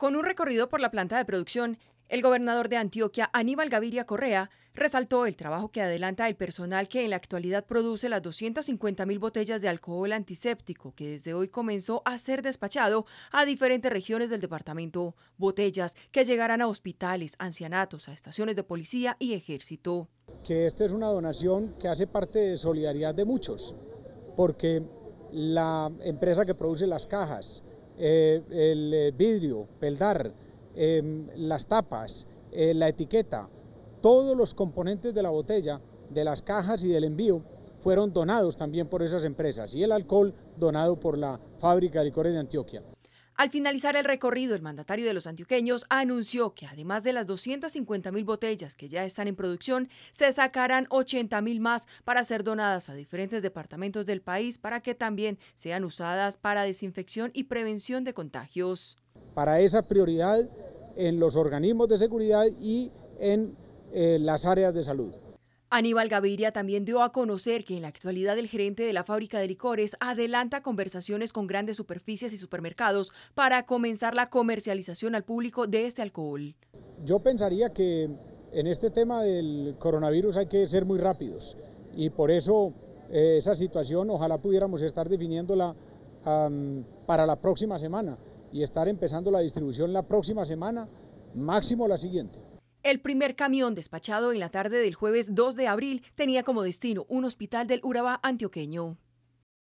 Con un recorrido por la planta de producción, el gobernador de Antioquia, Aníbal Gaviria Correa, resaltó el trabajo que adelanta el personal que en la actualidad produce las 250.000 botellas de alcohol antiséptico que desde hoy comenzó a ser despachado a diferentes regiones del departamento, botellas que llegarán a hospitales, ancianatos, a estaciones de policía y ejército. Que esta es una donación que hace parte de solidaridad de muchos, porque la empresa que produce las cajas, eh, el eh, vidrio, peldar, em, las tapas, eh, la etiqueta, todos los componentes de la botella, de las cajas y del envío fueron donados también por esas empresas y el alcohol donado por la fábrica de licores de Antioquia. Al finalizar el recorrido, el mandatario de los antioqueños anunció que además de las 250 mil botellas que ya están en producción, se sacarán 80 mil más para ser donadas a diferentes departamentos del país para que también sean usadas para desinfección y prevención de contagios. Para esa prioridad en los organismos de seguridad y en eh, las áreas de salud. Aníbal Gaviria también dio a conocer que en la actualidad el gerente de la fábrica de licores adelanta conversaciones con grandes superficies y supermercados para comenzar la comercialización al público de este alcohol. Yo pensaría que en este tema del coronavirus hay que ser muy rápidos y por eso eh, esa situación ojalá pudiéramos estar definiéndola para la próxima semana y estar empezando la distribución la próxima semana, máximo la siguiente. El primer camión despachado en la tarde del jueves 2 de abril tenía como destino un hospital del Urabá antioqueño.